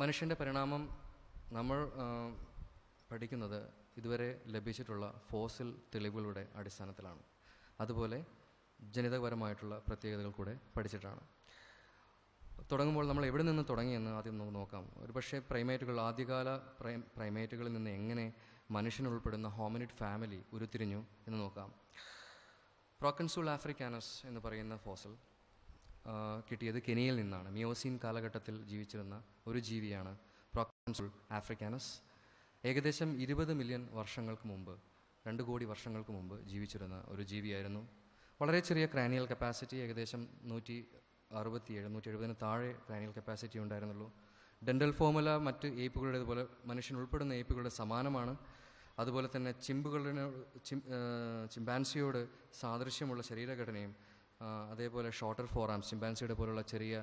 മനുഷ്യൻ്റെ പരിണാമം നമ്മൾ പഠിക്കുന്നത് ഇതുവരെ ലഭിച്ചിട്ടുള്ള ഫോസിൽ തെളിവുകളുടെ അടിസ്ഥാനത്തിലാണ് അതുപോലെ ജനിതകപരമായിട്ടുള്ള പ്രത്യേകതകൾ കൂടെ പഠിച്ചിട്ടാണ് തുടങ്ങുമ്പോൾ നമ്മൾ എവിടെ നിന്ന് തുടങ്ങിയെന്ന് ആദ്യം നമുക്ക് നോക്കാം ഒരുപക്ഷെ പ്രൈമേറ്റുകൾ ആദ്യകാല പ്രൈ പ്രൈമേറ്റുകളിൽ നിന്ന് എങ്ങനെ മനുഷ്യനുൾപ്പെടുന്ന ഹോമിനിറ്റ് ഫാമിലി ഉരുത്തിരിഞ്ഞു എന്ന് നോക്കാം പ്രോക്കൻസൂൾ ആഫ്രിക്കാനസ് എന്ന് പറയുന്ന ഫോസിൽ കിട്ടിയത് കെനിയയിൽ നിന്നാണ് മിയോസീൻ കാലഘട്ടത്തിൽ ജീവിച്ചിരുന്ന ഒരു ജീവിയാണ് പ്രോക്സോൾ ആഫ്രിക്കാനസ് ഏകദേശം ഇരുപത് മില്യൺ വർഷങ്ങൾക്ക് മുമ്പ് രണ്ട് കോടി വർഷങ്ങൾക്ക് മുമ്പ് ജീവിച്ചിരുന്ന ഒരു ജീവിയായിരുന്നു വളരെ ചെറിയ ക്രാനിയൽ കപ്പാസിറ്റി ഏകദേശം നൂറ്റി അറുപത്തിയേഴ് നൂറ്റി എഴുപതിന് താഴെ ക്രാനിയൽ കപ്പാസിറ്റി ഉണ്ടായിരുന്നുള്ളൂ ഡെൻഡൽ ഫോമുല മറ്റ് ഇതുപോലെ മനുഷ്യൻ ഉൾപ്പെടുന്ന ഏപ്പുകളുടെ സമാനമാണ് അതുപോലെ തന്നെ ചിമ്പുകളുടെ ചിം ചിമ്പാൻസിയോട് സാദൃശ്യമുള്ള ശരീരഘടനയും അതേപോലെ ഷോർട്ടർ ഫോറാം ചിമ്പാൻസിയുടെ പോലുള്ള ചെറിയ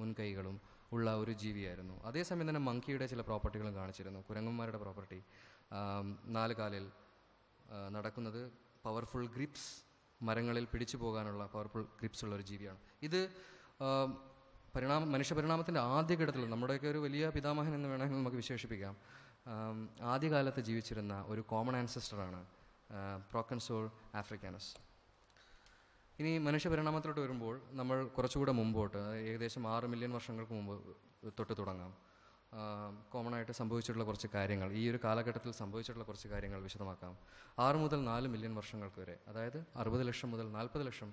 മുൻകൈകളും ഉള്ള ഒരു ജീവിയായിരുന്നു അതേസമയം തന്നെ മങ്കിയുടെ ചില പ്രോപ്പർട്ടികളും കാണിച്ചിരുന്നു കുരങ്ങന്മാരുടെ പ്രോപ്പർട്ടി നാല് കാലിൽ നടക്കുന്നത് പവർഫുൾ ഗ്രിപ്സ് മരങ്ങളിൽ പിടിച്ചു പോകാനുള്ള പവർഫുൾ ഗ്രിപ്സ് ഉള്ള ഒരു ജീവിയാണ് ഇത് പരിണാമ മനുഷ്യപരിണാമത്തിൻ്റെ ആദ്യഘട്ടത്തിൽ നമ്മുടെയൊക്കെ ഒരു വലിയ പിതാമഹൻ എന്ന് വേണമെങ്കിൽ നമുക്ക് വിശേഷിപ്പിക്കാം ആദ്യകാലത്ത് ജീവിച്ചിരുന്ന ഒരു കോമൺ ആൻസസ്റ്ററാണ് പ്രോക്കൻസോൾ ആഫ്രിക്കാനസ് ഇനി മനുഷ്യപരിണാമത്തിലോട്ട് വരുമ്പോൾ നമ്മൾ കുറച്ചുകൂടെ മുമ്പോട്ട് ഏകദേശം ആറ് മില്യൺ വർഷങ്ങൾക്ക് മുമ്പ് തൊട്ട് തുടങ്ങാം കോമൺ ആയിട്ട് സംഭവിച്ചിട്ടുള്ള കുറച്ച് കാര്യങ്ങൾ ഈ ഒരു കാലഘട്ടത്തിൽ സംഭവിച്ചിട്ടുള്ള കുറച്ച് കാര്യങ്ങൾ വിശദമാക്കാം ആറ് മുതൽ നാല് മില്യൺ വർഷങ്ങൾക്ക് വരെ അതായത് അറുപത് ലക്ഷം മുതൽ നാൽപ്പത് ലക്ഷം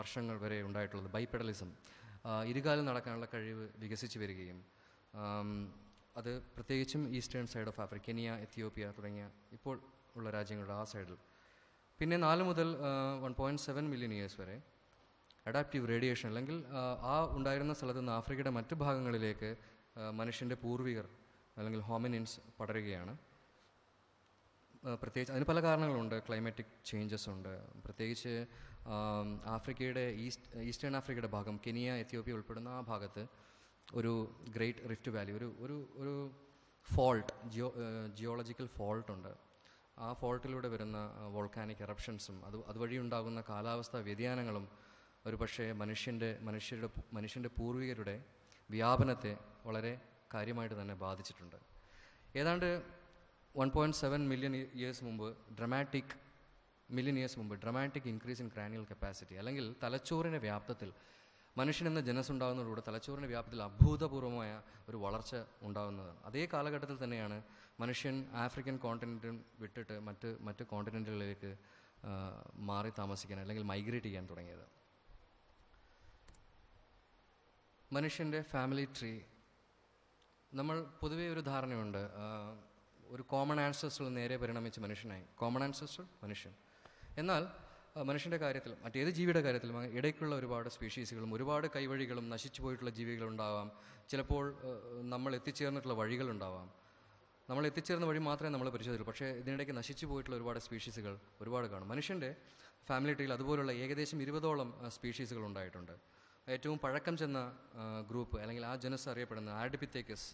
വർഷങ്ങൾ വരെ ഉണ്ടായിട്ടുള്ളത് ബൈപെഡലിസം ഇരുകാലം നടക്കാനുള്ള കഴിവ് വികസിച്ച് വരികയും അത് പ്രത്യേകിച്ചും ഈസ്റ്റേൺ സൈഡ് ഓഫ് ആഫ്രിക്കനിയ എത്തിയോപ്യ തുടങ്ങിയ ഇപ്പോൾ ഉള്ള രാജ്യങ്ങളുടെ ആ സൈഡിൽ പിന്നെ നാല് മുതൽ one point seven million years വരെ അഡാപ്റ്റീവ് റേഡിയേഷൻ അല്ലെങ്കിൽ ആ ഉണ്ടായിരുന്ന സ്ഥലത്ത് നിന്ന് ആഫ്രിക്കയുടെ മറ്റ് ഭാഗങ്ങളിലേക്ക് മനുഷ്യൻ്റെ പൂർവികർ അല്ലെങ്കിൽ ഹോമിനിൻസ് പടരുകയാണ് പ്രത്യേകിച്ച് അതിന് പല കാരണങ്ങളുണ്ട് ക്ലൈമാറ്റിക് ചേഞ്ചസ് ഉണ്ട് പ്രത്യേകിച്ച് ആഫ്രിക്കയുടെ ഈസ്റ്റ് ഈസ്റ്റേൺ ആഫ്രിക്കയുടെ ഭാഗം കെനിയ എത്യോപ്യ ഉൾപ്പെടുന്ന ആ ഭാഗത്ത് ഒരു ഗ്രേറ്റ് റിഫ്റ്റ് വാലി ഒരു ഒരു ഒരു ഫോൾട്ട് ജിയോ ജിയോളജിക്കൽ ഫോൾട്ട് ഉണ്ട് ആ ഫോൾട്ടിലൂടെ വരുന്ന വോൾക്കാനിക് എറപ്ഷൻസും അത് അതുവഴി ഉണ്ടാകുന്ന കാലാവസ്ഥാ വ്യതിയാനങ്ങളും ഒരു പക്ഷേ മനുഷ്യൻ്റെ മനുഷ്യരുടെ മനുഷ്യൻ്റെ പൂർവികരുടെ വ്യാപനത്തെ വളരെ കാര്യമായിട്ട് തന്നെ ബാധിച്ചിട്ടുണ്ട് ഏതാണ്ട് one point seven million years മുമ്പ് ഡ്രമാറ്റിക് മില്യൺ ഇയേഴ്സ് മുമ്പ് dramatic increase in cranial capacity അല്ലെങ്കിൽ തലച്ചോറിൻ്റെ വ്യാപ്തത്തിൽ മനുഷ്യനെന്ന ജനസ് ഉണ്ടാകുന്നതോടുകൂടെ തലച്ചോറിൻ്റെ വ്യാപത്തിൽ അഭൂതപൂർവമായ ഒരു വളർച്ച ഉണ്ടാകുന്നതാണ് അതേ കാലഘട്ടത്തിൽ തന്നെയാണ് മനുഷ്യൻ ആഫ്രിക്കൻ കോണ്ടിനെൻറ്റും വിട്ടിട്ട് മറ്റ് മറ്റ് കോണ്ടിനെൻറ്റുകളിലേക്ക് മാറി താമസിക്കാൻ അല്ലെങ്കിൽ മൈഗ്രേറ്റ് ചെയ്യാൻ തുടങ്ങിയത് മനുഷ്യൻ്റെ ഫാമിലി ട്രീ നമ്മൾ പൊതുവേ ഒരു ധാരണയുണ്ട് ഒരു കോമൺ ആൻസസ്റ്ററിൽ നേരെ പരിണമിച്ച് മനുഷ്യനായി കോമൺ ആൻസസ്റ്റർ മനുഷ്യൻ എന്നാൽ മനുഷ്യൻ്റെ കാര്യത്തിലും മറ്റേത് ജീവിയുടെ കാര്യത്തിലും ഇടയ്ക്കുള്ള ഒരുപാട് സ്പീഷീസുകളും ഒരുപാട് കൈവഴികളും നശിച്ചു പോയിട്ടുള്ള ജീവികളുണ്ടാവാം ചിലപ്പോൾ നമ്മൾ എത്തിച്ചേർന്നിട്ടുള്ള വഴികളുണ്ടാവാം നമ്മൾ എത്തിച്ചേർന്ന വഴി മാത്രമേ നമ്മൾ പരിശോധിക്കൂ പക്ഷേ ഇതിനിടയ്ക്ക് നശിച്ചു പോയിട്ടുള്ള ഒരുപാട് സ്പീഷീസുകൾ ഒരുപാട് കാണും മനുഷ്യൻ്റെ ഫാമിലി ട്രീയിൽ അതുപോലുള്ള ഏകദേശം ഇരുപതോളം സ്പീഷീസുകൾ ഉണ്ടായിട്ടുണ്ട് ഏറ്റവും പഴക്കം ചെന്ന ഗ്രൂപ്പ് അല്ലെങ്കിൽ ആ ജനസ് അറിയപ്പെടുന്ന ആഡിപിത്തേക്കസ്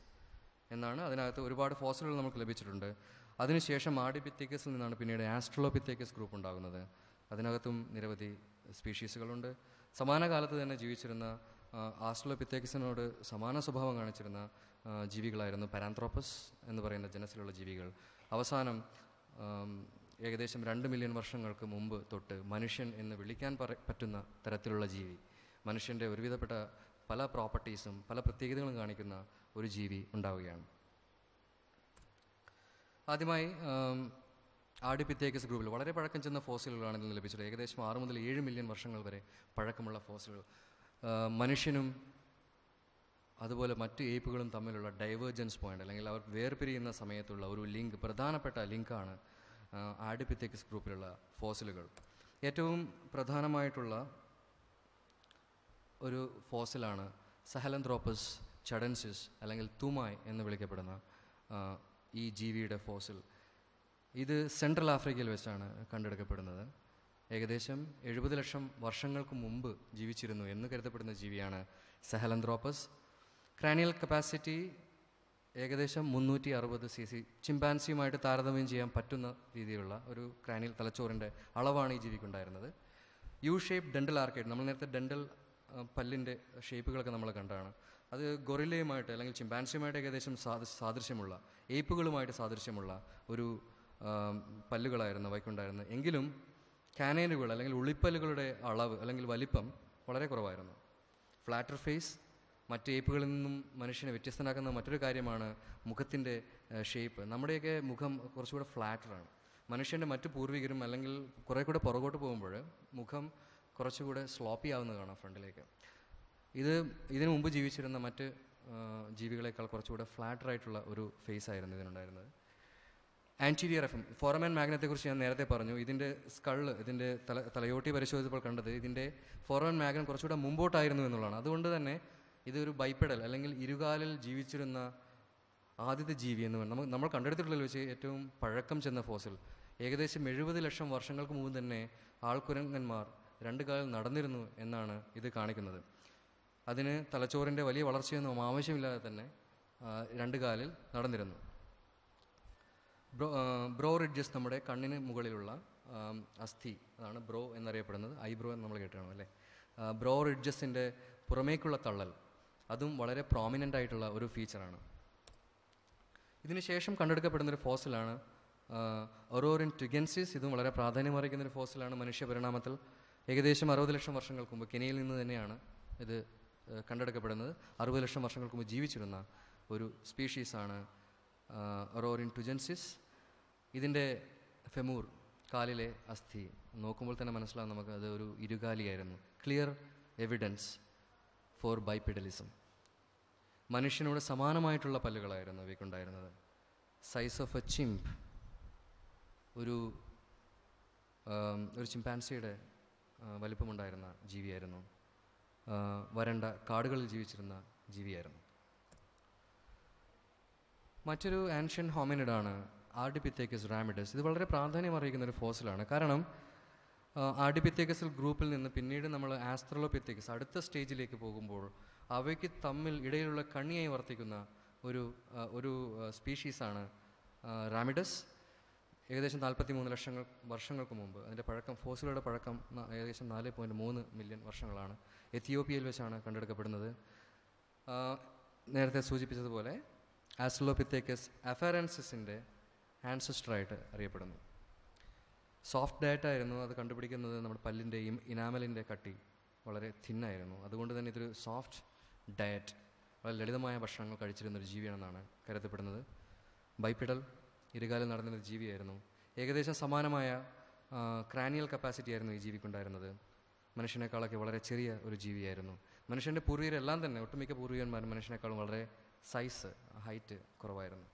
എന്നാണ് അതിനകത്ത് ഒരുപാട് ഫോസലുകൾ നമുക്ക് ലഭിച്ചിട്ടുണ്ട് അതിനുശേഷം ആഡിപിത്തേക്കസിൽ നിന്നാണ് പിന്നീട് ആസ്ട്രോലോപിത്തേക്കസ് ഗ്രൂപ്പ് ഉണ്ടാകുന്നത് അതിനകത്തും നിരവധി സ്പീഷീസുകളുണ്ട് സമാന കാലത്ത് തന്നെ ജീവിച്ചിരുന്ന ആസ്ട്രലോപിത്തേക്സിനോട് സമാന സ്വഭാവം കാണിച്ചിരുന്ന ജീവികളായിരുന്നു പരാന്ത്രോപ്പസ് എന്ന് പറയുന്ന ജനസിലുള്ള ജീവികൾ അവസാനം ഏകദേശം രണ്ട് മില്യൺ വർഷങ്ങൾക്ക് മുമ്പ് തൊട്ട് മനുഷ്യൻ എന്ന് വിളിക്കാൻ പറ്റുന്ന തരത്തിലുള്ള ജീവി മനുഷ്യൻ്റെ ഒരുവിധപ്പെട്ട പല പ്രോപ്പർട്ടീസും പല പ്രത്യേകതകളും കാണിക്കുന്ന ഒരു ജീവി ഉണ്ടാവുകയാണ് ആദ്യമായി ആഡിപിത്തേക്കസ് ഗ്രൂപ്പിൽ വളരെ പഴക്കം ചെന്ന ഫോസിലുകളാണ് ഇതിൽ ലഭിച്ചത് ഏകദേശം ആറ് മുതൽ ഏഴ് മില്യൺ വർഷങ്ങൾ വരെ പഴക്കമുള്ള ഫോസിലുകൾ മനുഷ്യനും അതുപോലെ മറ്റ് ഏപ്പുകളും തമ്മിലുള്ള ഡൈവേർജൻസ് പോയിന്റ് അല്ലെങ്കിൽ അവർ വേർപിരിയുന്ന സമയത്തുള്ള ഒരു ലിങ്ക് പ്രധാനപ്പെട്ട ലിങ്കാണ് ആഡിപിത്തേക്കസ് ഗ്രൂപ്പിലുള്ള ഫോസിലുകൾ ഏറ്റവും പ്രധാനമായിട്ടുള്ള ഒരു ഫോസിലാണ് സഹലന്ത്രോപ്പസ് ചഡൻസിസ് അല്ലെങ്കിൽ തുമായ് എന്ന് വിളിക്കപ്പെടുന്ന ഈ ജീവിയുടെ ഫോസിൽ ഇത് സെൻട്രൽ ആഫ്രിക്കയിൽ വെച്ചാണ് കണ്ടെടുക്കപ്പെടുന്നത് ഏകദേശം എഴുപത് ലക്ഷം വർഷങ്ങൾക്ക് മുമ്പ് ജീവിച്ചിരുന്നു എന്ന് കരുതപ്പെടുന്ന ജീവിയാണ് സെഹലന്ത്രോപ്പസ് ക്രാനിയൽ കപ്പാസിറ്റി ഏകദേശം മുന്നൂറ്റി അറുപത് സി സി ചിമ്പാൻസിയുമായിട്ട് താരതമ്യം ചെയ്യാൻ പറ്റുന്ന രീതിയിലുള്ള ഒരു ക്രാനിയൽ തലച്ചോറിൻ്റെ അളവാണ് ഈ ജീവിക്കുണ്ടായിരുന്നത് യു ഷേപ്പ് ഡെൻഡൽ ആർക്കേഡ് നമ്മൾ നേരത്തെ ഡെൻഡൽ പല്ലിൻ്റെ ഷേപ്പുകളൊക്കെ നമ്മൾ കണ്ടാണ് അത് ഗൊറിലയുമായിട്ട് അല്ലെങ്കിൽ ചിമ്പാൻസിയുമായിട്ട് ഏകദേശം സാദൃശ്യമുള്ള ഏപ്പുകളുമായിട്ട് സാദൃശ്യമുള്ള ഒരു പല്ലുകളായിരുന്നു അവയ്ക്കുണ്ടായിരുന്നു എങ്കിലും കാനേനുകൾ അല്ലെങ്കിൽ ഉള്ളിപ്പല്ലുകളുടെ അളവ് അല്ലെങ്കിൽ വലിപ്പം വളരെ കുറവായിരുന്നു ഫ്ലാറ്റർ ഫേസ് മറ്റ് ഏപ്പുകളിൽ നിന്നും മനുഷ്യനെ വ്യത്യസ്തനാക്കുന്ന മറ്റൊരു കാര്യമാണ് മുഖത്തിൻ്റെ ഷേപ്പ് നമ്മുടെയൊക്കെ മുഖം കുറച്ചുകൂടെ ഫ്ലാറ്ററാണ് മനുഷ്യൻ്റെ മറ്റു പൂർവികരും അല്ലെങ്കിൽ കുറേ കൂടെ പുറകോട്ട് പോകുമ്പോൾ മുഖം കുറച്ചുകൂടെ സ്ലോപ്പി ആവുന്നത് കാണാം ഫ്രണ്ടിലേക്ക് ഇത് ഇതിനു മുമ്പ് ജീവിച്ചിരുന്ന മറ്റ് ജീവികളെക്കാൾ കുറച്ചുകൂടെ ആയിട്ടുള്ള ഒരു ഫേസ് ആയിരുന്നു ഇതിനുണ്ടായിരുന്നത് ആൻറ്റീരിയർ എഫ് എം ഫോറമൻ മാഗ്നത്തെക്കുറിച്ച് ഞാൻ നേരത്തെ പറഞ്ഞു ഇതിൻ്റെ സ്കള് ഇതിൻ്റെ തല തലയോട്ടി പരിശോധിച്ചപ്പോൾ കണ്ടത് ഇതിൻ്റെ ഫോറമൻ മാഗ്നം കുറച്ചുകൂടെ മുമ്പോട്ടായിരുന്നു എന്നുള്ളതാണ് അതുകൊണ്ട് തന്നെ ഇതൊരു ബൈപ്പെടൽ അല്ലെങ്കിൽ ഇരുകാലിൽ ജീവിച്ചിരുന്ന ആദ്യത്തെ ജീവി എന്ന് വേണം നമ്മൾ നമ്മൾ കണ്ടെടുത്തിട്ടുള്ളതിൽ വെച്ച് ഏറ്റവും പഴക്കം ചെന്ന ഫോസിൽ ഏകദേശം എഴുപത് ലക്ഷം വർഷങ്ങൾക്ക് മുമ്പ് തന്നെ ആൾക്കുരങ്ങന്മാർ രണ്ട് കാലിൽ നടന്നിരുന്നു എന്നാണ് ഇത് കാണിക്കുന്നത് അതിന് തലച്ചോറിൻ്റെ വലിയ വളർച്ചയൊന്നും ആവശ്യമില്ലാതെ തന്നെ രണ്ട് കാലിൽ നടന്നിരുന്നു ബ്രോ ബ്രോ റിഡ്ജസ് നമ്മുടെ കണ്ണിന് മുകളിലുള്ള അസ്ഥി അതാണ് ബ്രോ എന്നറിയപ്പെടുന്നത് ഐബ്രോ എന്ന് നമ്മൾ കേട്ടുകയാണ് അല്ലേ ബ്രോ റിഡ്ജസിൻ്റെ പുറമേക്കുള്ള തള്ളൽ അതും വളരെ പ്രോമിനൻ്റ് ആയിട്ടുള്ള ഒരു ഫീച്ചറാണ് ഇതിനുശേഷം ഒരു ഫോസിലാണ് ഒറോറിൻ ട്യുഗൻസിസ് ഇതും വളരെ ഒരു ഫോസിലാണ് മനുഷ്യ പരിണാമത്തിൽ ഏകദേശം അറുപത് ലക്ഷം വർഷങ്ങൾക്ക് മുമ്പ് കെനിയയിൽ നിന്ന് തന്നെയാണ് ഇത് കണ്ടെടുക്കപ്പെടുന്നത് അറുപത് ലക്ഷം വർഷങ്ങൾക്ക് മുമ്പ് ജീവിച്ചിരുന്ന ഒരു സ്പീഷീസാണ് ഒറോറിൻ ട്യുജൻസിസ് ഇതിൻ്റെ ഫെമൂർ കാലിലെ അസ്ഥി നോക്കുമ്പോൾ തന്നെ മനസ്സിലാവും നമുക്ക് അത് ഒരു ഇരുകാലിയായിരുന്നു ക്ലിയർ എവിഡൻസ് ഫോർ ബൈപിഡലിസം മനുഷ്യനോട് സമാനമായിട്ടുള്ള പല്ലുകളായിരുന്നു അവയ്ക്കുണ്ടായിരുന്നത് സൈസ് ഓഫ് എ ചിംപ് ഒരു ഒരു ചിമ്പാൻസിയുടെ വലിപ്പമുണ്ടായിരുന്ന ജീവിയായിരുന്നു വരണ്ട കാടുകളിൽ ജീവിച്ചിരുന്ന ജീവിയായിരുന്നു മറ്റൊരു ആൻഷ്യൻ ഹോമിനിഡാണ് ആർഡിപിത്തേക്കസ് റാമിഡസ് ഇത് വളരെ പ്രാധാന്യം അറിയിക്കുന്ന ഒരു ഫോസിലാണ് കാരണം ആർഡിപിത്തേക്കസിൽ ഗ്രൂപ്പിൽ നിന്ന് പിന്നീട് നമ്മൾ ആസ്ത്രലോപിത്തേക്കസ് അടുത്ത സ്റ്റേജിലേക്ക് പോകുമ്പോൾ അവയ്ക്ക് തമ്മിൽ ഇടയിലുള്ള കണ്ണിയായി വർത്തിക്കുന്ന ഒരു ഒരു സ്പീഷീസാണ് റാമിഡസ് ഏകദേശം നാൽപ്പത്തി മൂന്ന് ലക്ഷങ്ങൾ വർഷങ്ങൾക്ക് മുമ്പ് അതിൻ്റെ പഴക്കം ഫോസിലുകളുടെ പഴക്കം ഏകദേശം നാല് പോയിൻറ്റ് മൂന്ന് മില്യൺ വർഷങ്ങളാണ് എത്തിയോപ്യയിൽ വെച്ചാണ് കണ്ടെടുക്കപ്പെടുന്നത് നേരത്തെ സൂചിപ്പിച്ചതുപോലെ ആസ്ട്രലോപിത്തേക്കസ് അഫാരൻസിൻ്റെ ആൻസസ്റ്ററായിട്ട് അറിയപ്പെടുന്നു സോഫ്റ്റ് ഡയറ്റ് ആയിരുന്നു അത് കണ്ടുപിടിക്കുന്നത് നമ്മുടെ പല്ലിൻ്റെയും ഇനാമലിൻ്റെ കട്ടി വളരെ തിന്നായിരുന്നു അതുകൊണ്ട് തന്നെ ഇതൊരു സോഫ്റ്റ് ഡയറ്റ് വളരെ ലളിതമായ ഭക്ഷണങ്ങൾ ഒരു ജീവിയാണെന്നാണ് കരുതപ്പെടുന്നത് ബൈപ്പിഡൽ നടന്നിരുന്ന ഒരു ജീവിയായിരുന്നു ഏകദേശം സമാനമായ ക്രാനിയൽ കപ്പാസിറ്റി ആയിരുന്നു ഈ ജീവിക്കുണ്ടായിരുന്നത് മനുഷ്യനേക്കാളൊക്കെ വളരെ ചെറിയ ഒരു ജീവിയായിരുന്നു മനുഷ്യൻ്റെ പൂർവികരെല്ലാം തന്നെ ഒട്ടുമിക്ക പൂർവീകന്മാരും മനുഷ്യനേക്കാളും വളരെ സൈസ് ഹൈറ്റ് കുറവായിരുന്നു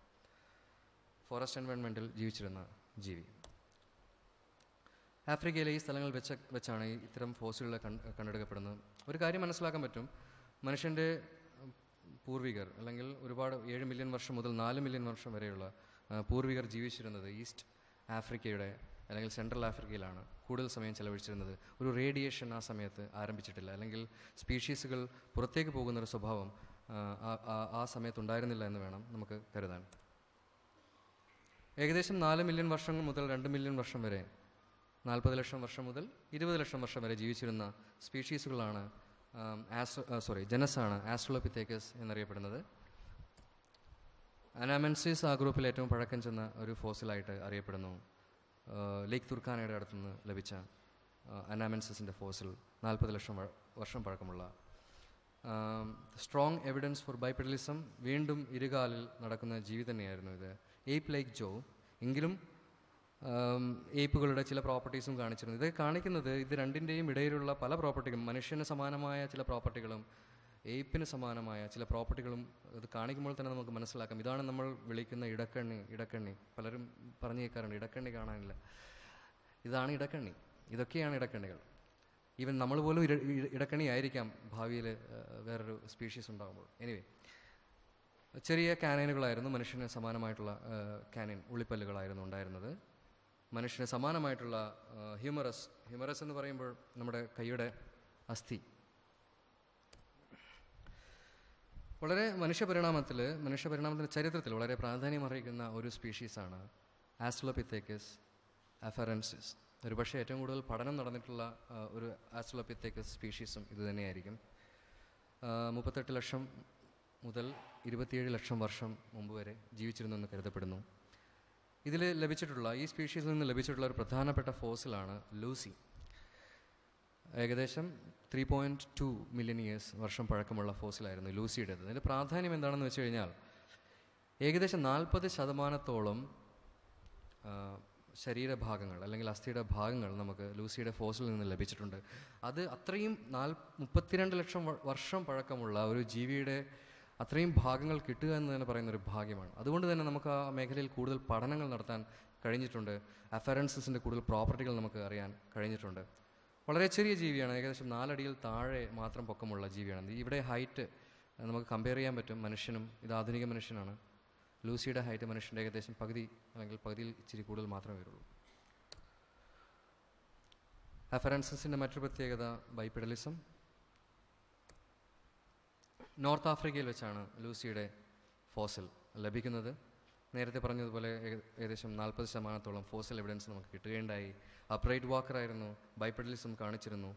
ഫോറസ്റ്റ് എൻവയൺമെൻറ്റിൽ ജീവിച്ചിരുന്ന ജീവി ആഫ്രിക്കയിലെ ഈ സ്ഥലങ്ങൾ വെച്ച വെച്ചാണ് ഇത്തരം ഫോസിലുകളെ കണ്ടെടുക്കപ്പെടുന്നത് ഒരു കാര്യം മനസ്സിലാക്കാൻ പറ്റും മനുഷ്യൻ്റെ പൂർവികർ അല്ലെങ്കിൽ ഒരുപാട് ഏഴ് മില്യൺ വർഷം മുതൽ നാല് മില്യൺ വർഷം വരെയുള്ള പൂർവികർ ജീവിച്ചിരുന്നത് ഈസ്റ്റ് ആഫ്രിക്കയുടെ അല്ലെങ്കിൽ സെൻട്രൽ ആഫ്രിക്കയിലാണ് കൂടുതൽ സമയം ചെലവഴിച്ചിരുന്നത് ഒരു റേഡിയേഷൻ ആ സമയത്ത് ആരംഭിച്ചിട്ടില്ല അല്ലെങ്കിൽ സ്പീഷീസുകൾ പുറത്തേക്ക് പോകുന്നൊരു സ്വഭാവം ആ സമയത്ത് ഉണ്ടായിരുന്നില്ല എന്ന് വേണം നമുക്ക് കരുതാൻ ഏകദേശം നാല് മില്യൺ വർഷങ്ങൾ മുതൽ രണ്ട് മില്യൺ വർഷം വരെ നാൽപ്പത് ലക്ഷം വർഷം മുതൽ ഇരുപത് ലക്ഷം വർഷം വരെ ജീവിച്ചിരുന്ന സ്പീഷീസുകളാണ് ആസ്ട്രോ സോറി ജനസാണ് ആസ്ട്രോളോപിത്തേക്കസ് എന്നറിയപ്പെടുന്നത് അനാമൻസിസ് ആ ഗ്രൂപ്പിൽ ഏറ്റവും പഴക്കം ചെന്ന ഒരു ഫോസിലായിട്ട് അറിയപ്പെടുന്നു ലേക്ക് തുർക്കാനയുടെ അടുത്തുനിന്ന് ലഭിച്ച അനാമൻസിസിൻ്റെ ഫോസിൽ നാൽപ്പത് ലക്ഷം വർഷം പഴക്കമുള്ള സ്ട്രോങ് എവിഡൻസ് ഫോർ ബൈപെഡലിസം വീണ്ടും ഇരുകാലിൽ നടക്കുന്ന ജീവി തന്നെയായിരുന്നു ഇത് ഏപ്പ് ലൈക്ക് ജോ എങ്കിലും ഏപ്പുകളുടെ ചില പ്രോപ്പർട്ടീസും കാണിച്ചിരുന്നു ഇത് കാണിക്കുന്നത് ഇത് രണ്ടിൻ്റെയും ഇടയിലുള്ള പല പ്രോപ്പർട്ടികളും മനുഷ്യന് സമാനമായ ചില പ്രോപ്പർട്ടികളും ഏപ്പിന് സമാനമായ ചില പ്രോപ്പർട്ടികളും ഇത് കാണിക്കുമ്പോൾ തന്നെ നമുക്ക് മനസ്സിലാക്കാം ഇതാണ് നമ്മൾ വിളിക്കുന്ന ഇടക്കണ്ണി ഇടക്കണ്ണി പലരും പറഞ്ഞു കേൾക്കാറുണ്ട് ഇടക്കണ്ണി കാണാനില്ല ഇതാണ് ഇടക്കണ്ണി ഇതൊക്കെയാണ് ഇടക്കണ്ണികൾ ഈവൻ നമ്മൾ പോലും ഇടക്കണി ആയിരിക്കാം ഭാവിയിൽ വേറൊരു സ്പീഷീസ് ഉണ്ടാകുമ്പോൾ എനിവേ ചെറിയ കാനനുകളായിരുന്നു മനുഷ്യന് സമാനമായിട്ടുള്ള കാനൻ ഉള്ളിപ്പല്ലുകളായിരുന്നു ഉണ്ടായിരുന്നത് മനുഷ്യന് സമാനമായിട്ടുള്ള ഹ്യൂമറസ് ഹ്യൂമറസ് എന്ന് പറയുമ്പോൾ നമ്മുടെ കൈയുടെ അസ്ഥി വളരെ മനുഷ്യപരിണാമത്തിൽ മനുഷ്യപരിണാമത്തിൻ്റെ ചരിത്രത്തിൽ വളരെ പ്രാധാന്യമറിയിക്കുന്ന ഒരു സ്പീഷീസാണ് ആസ്ട്രോപിത്തേക്കസ് അഫറൻസിസ് ഒരുപക്ഷെ ഏറ്റവും കൂടുതൽ പഠനം നടന്നിട്ടുള്ള ഒരു ആസ്ട്രോപിത്തേക്കസ് സ്പീഷീസും ഇതുതന്നെയായിരിക്കും മുപ്പത്തെട്ട് ലക്ഷം മുതൽ ഇരുപത്തിയേഴ് ലക്ഷം വർഷം മുമ്പ് വരെ ജീവിച്ചിരുന്നെന്ന് കരുതപ്പെടുന്നു ഇതിൽ ലഭിച്ചിട്ടുള്ള ഈ സ്പീഷീസിൽ നിന്ന് ലഭിച്ചിട്ടുള്ള ഒരു പ്രധാനപ്പെട്ട ഫോസിലാണ് ലൂസി ഏകദേശം three point two million years വർഷം പഴക്കമുള്ള ഫോസിലായിരുന്നു ലൂസിയുടെ അതിൻ്റെ പ്രാധാന്യം എന്താണെന്ന് വെച്ച് കഴിഞ്ഞാൽ ഏകദേശം നാൽപ്പത് ശതമാനത്തോളം ശരീരഭാഗങ്ങൾ അല്ലെങ്കിൽ അസ്ഥിയുടെ ഭാഗങ്ങൾ നമുക്ക് ലൂസിയുടെ ഫോസിൽ നിന്ന് ലഭിച്ചിട്ടുണ്ട് അത് അത്രയും നാൽ മുപ്പത്തിരണ്ട് ലക്ഷം വർഷം പഴക്കമുള്ള ഒരു ജീവിയുടെ അത്രയും ഭാഗങ്ങൾ കിട്ടുക എന്ന് തന്നെ പറയുന്ന ഒരു ഭാഗ്യമാണ് അതുകൊണ്ട് തന്നെ നമുക്ക് ആ മേഖലയിൽ കൂടുതൽ പഠനങ്ങൾ നടത്താൻ കഴിഞ്ഞിട്ടുണ്ട് അഫറൻസസിൻ്റെ കൂടുതൽ പ്രോപ്പർട്ടികൾ നമുക്ക് അറിയാൻ കഴിഞ്ഞിട്ടുണ്ട് വളരെ ചെറിയ ജീവിയാണ് ഏകദേശം നാലടിയിൽ താഴെ മാത്രം പൊക്കമുള്ള ജീവിയാണ് ഇവിടെ ഹൈറ്റ് നമുക്ക് കമ്പയർ ചെയ്യാൻ പറ്റും മനുഷ്യനും ഇത് ആധുനിക മനുഷ്യനാണ് ലൂസിയുടെ ഹൈറ്റ് മനുഷ്യൻ്റെ ഏകദേശം പകുതി അല്ലെങ്കിൽ പകുതിയിൽ ഇച്ചിരി കൂടുതൽ മാത്രമേ വരുള്ളൂ അഫറൻസസിൻ്റെ മറ്റൊരു പ്രത്യേകത ബൈപ്പിഡലിസം നോർത്ത് ആഫ്രിക്കയിൽ വെച്ചാണ് ലൂസിയുടെ ഫോസിൽ ലഭിക്കുന്നത് നേരത്തെ പറഞ്ഞതുപോലെ ഏകദേശം നാൽപ്പത് ശതമാനത്തോളം ഫോസിൽ എവിഡൻസ് നമുക്ക് കിട്ടുകയുണ്ടായി അപ്രൈറ്റ് വാക്കറായിരുന്നു ബൈപ്പഡലിസം കാണിച്ചിരുന്നു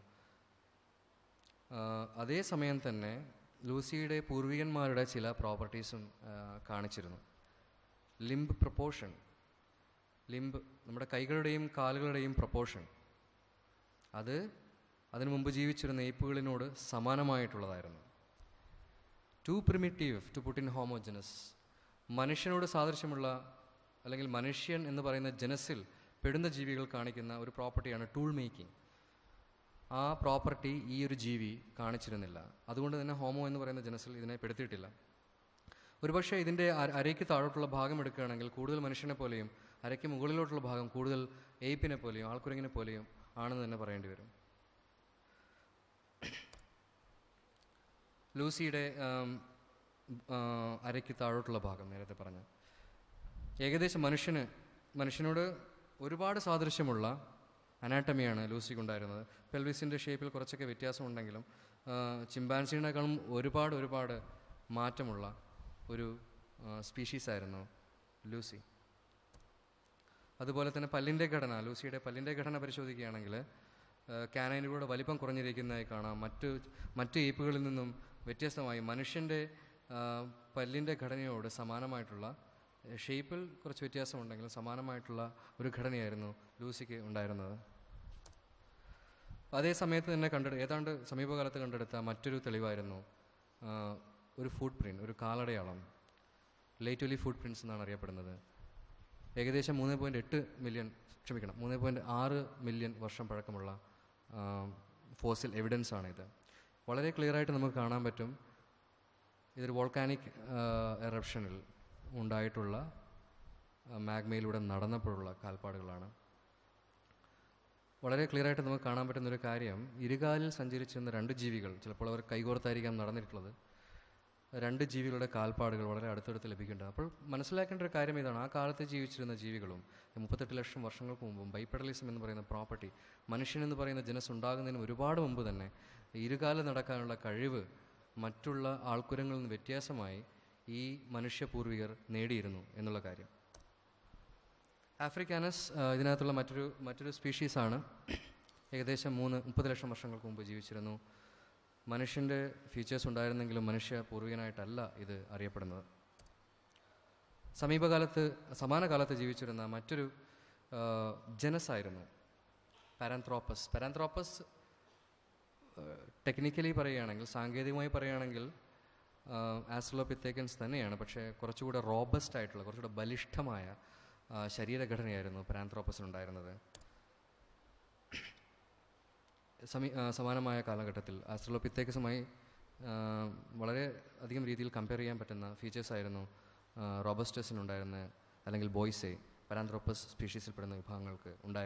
അതേസമയം തന്നെ ലൂസിയുടെ പൂർവികന്മാരുടെ ചില പ്രോപ്പർട്ടീസും കാണിച്ചിരുന്നു ലിംബ് പ്രപ്പോർഷൻ ലിംബ് നമ്മുടെ കൈകളുടെയും കാലുകളുടെയും പ്രപ്പോർഷൻ അത് അതിനു മുമ്പ് ജീവിച്ചിരുന്ന ഏപ്പുകളിനോട് സമാനമായിട്ടുള്ളതായിരുന്നു too primitive to put in Homo genus മനുഷ്യനോട് സാദൃശ്യമുള്ള അല്ലെങ്കിൽ മനുഷ്യൻ എന്ന് പറയുന്ന ജനസിൽ പെടുന്ന ജീവികൾ കാണിക്കുന്ന ഒരു പ്രോപ്പർട്ടിയാണ് ടൂൾ മേക്കിംഗ് ആ പ്രോപ്പർട്ടി ഈ ഒരു ജീവി കാണിച്ചിരുന്നില്ല അതുകൊണ്ട് തന്നെ ഹോമോ എന്ന് പറയുന്ന ജനസിൽ ഇതിനെ പെടുത്തിയിട്ടില്ല ഒരുപക്ഷെ ഇതിൻ്റെ അരയ്ക്ക് താഴോട്ടുള്ള ഭാഗം എടുക്കുകയാണെങ്കിൽ കൂടുതൽ മനുഷ്യനെ പോലെയും അരയ്ക്ക് മുകളിലോട്ടുള്ള ഭാഗം കൂടുതൽ എയ്പ്പിനെ പോലെയും ആൾക്കുരങ്ങിനെ പോലെയും ആണെന്ന് തന്നെ പറയേണ്ടി വരും ലൂസിയുടെ അരയ്ക്ക് താഴോട്ടുള്ള ഭാഗം നേരത്തെ പറഞ്ഞ ഏകദേശം മനുഷ്യന് മനുഷ്യനോട് ഒരുപാട് സാദൃശ്യമുള്ള അനാട്ടമിയാണ് ലൂസിക്കുണ്ടായിരുന്നത് പെൽവിസിൻ്റെ ഷേപ്പിൽ കുറച്ചൊക്കെ വ്യത്യാസമുണ്ടെങ്കിലും ചിമ്പാൻസിനേക്കാളും ഒരുപാട് ഒരുപാട് മാറ്റമുള്ള ഒരു സ്പീഷീസ് ആയിരുന്നു ലൂസി അതുപോലെ തന്നെ പല്ലിൻ്റെ ഘടന ലൂസിയുടെ പല്ലിൻ്റെ ഘടന പരിശോധിക്കുകയാണെങ്കിൽ കാനൈനുകളുടെ വലിപ്പം കുറഞ്ഞിരിക്കുന്നതായി കാണാം മറ്റു മറ്റ് ഈപ്പുകളിൽ നിന്നും വ്യത്യസ്തമായി മനുഷ്യൻ്റെ പല്ലിൻ്റെ ഘടനയോട് സമാനമായിട്ടുള്ള ഷേപ്പിൽ കുറച്ച് വ്യത്യാസമുണ്ടെങ്കിലും സമാനമായിട്ടുള്ള ഒരു ഘടനയായിരുന്നു ലൂസിക്ക് ഉണ്ടായിരുന്നത് അതേ സമയത്ത് തന്നെ കണ്ടെടു ഏതാണ്ട് സമീപകാലത്ത് കണ്ടെടുത്ത മറ്റൊരു തെളിവായിരുന്നു ഒരു ഫുഡ് പ്രിൻറ്റ് ഒരു കാലടയാളം ലേറ്റൊലി ഫുഡ് പ്രിൻസ് എന്നാണ് അറിയപ്പെടുന്നത് ഏകദേശം മൂന്ന് പോയിൻറ്റ് എട്ട് മില്യൺ ക്ഷമിക്കണം മൂന്ന് പോയിൻറ്റ് ആറ് മില്യൺ വർഷം പഴക്കമുള്ള ഫോസിൽ എവിഡൻസ് വളരെ ക്ലിയറായിട്ട് നമുക്ക് കാണാൻ പറ്റും ഇതൊരു വോൾക്കാനിക് എറപ്ഷനിൽ ഉണ്ടായിട്ടുള്ള മാഗ്മയിലൂടെ നടന്നപ്പോഴുള്ള കാൽപ്പാടുകളാണ് വളരെ ക്ലിയറായിട്ട് നമുക്ക് കാണാൻ പറ്റുന്നൊരു കാര്യം ഇരുകാലിൽ സഞ്ചരിച്ചിരുന്ന രണ്ട് ജീവികൾ ചിലപ്പോൾ അവർ കൈകോർത്തായിരിക്കാം നടന്നിട്ടുള്ളത് രണ്ട് ജീവികളുടെ കാൽപ്പാടുകൾ വളരെ അടുത്തടുത്ത് ലഭിക്കുന്നുണ്ട് അപ്പോൾ മനസ്സിലാക്കേണ്ട ഒരു കാര്യം ഇതാണ് ആ കാലത്ത് ജീവിച്ചിരുന്ന ജീവികളും മുപ്പത്തെട്ട് ലക്ഷം വർഷങ്ങൾക്ക് മുമ്പും ബൈപ്പെഡലിസം എന്ന് പറയുന്ന പ്രോപ്പർട്ടി മനുഷ്യൻ എന്ന് പറയുന്ന ജനസ് ഉണ്ടാകുന്നതിന് ഒരുപാട് മുമ്പ് തന്നെ ഇരുകാലം നടക്കാനുള്ള കഴിവ് മറ്റുള്ള ആൾക്കുരങ്ങളിൽ നിന്ന് വ്യത്യാസമായി ഈ മനുഷ്യപൂർവികർ നേടിയിരുന്നു എന്നുള്ള കാര്യം ആഫ്രിക്കാനസ് ഇതിനകത്തുള്ള മറ്റൊരു മറ്റൊരു സ്പീഷീസാണ് ഏകദേശം മൂന്ന് മുപ്പത് ലക്ഷം വർഷങ്ങൾക്ക് മുമ്പ് ജീവിച്ചിരുന്നു മനുഷ്യൻ്റെ ഫീച്ചേഴ്സ് ഉണ്ടായിരുന്നെങ്കിലും മനുഷ്യ പൂർവികനായിട്ടല്ല ഇത് അറിയപ്പെടുന്നത് സമീപകാലത്ത് സമാനകാലത്ത് ജീവിച്ചിരുന്ന മറ്റൊരു ജനസായിരുന്നു പാരാന്ത്രോപ്പസ് പാരാന്ത്രോപ്പസ് ടെക്നിക്കലി പറയുകയാണെങ്കിൽ സാങ്കേതികമായി പറയുകയാണെങ്കിൽ ആസ്ട്രലോപിത്തേക്കൻസ് തന്നെയാണ് പക്ഷേ കുറച്ചുകൂടെ റോബസ്റ്റ് ആയിട്ടുള്ള കുറച്ചുകൂടെ ബലിഷ്ഠമായ ശരീരഘടനയായിരുന്നു പാരാന്ത്രോപ്പസിനുണ്ടായിരുന്നത് സമീ സമാനമായ കാലഘട്ടത്തിൽ ആസ്ട്രലോപിത്തേക്കസുമായി വളരെ അധികം രീതിയിൽ കമ്പയർ ചെയ്യാൻ പറ്റുന്ന ഫീച്ചേഴ്സ് ആയിരുന്നു റോബസ്റ്റസിനുണ്ടായിരുന്ന അല്ലെങ്കിൽ ബോയ്സെ പരാന്ത്രോപ്പസ് സ്പീഷീസിൽപ്പെടുന്ന വിഭാഗങ്ങൾക്ക് ഉണ്ടായിരുന്നു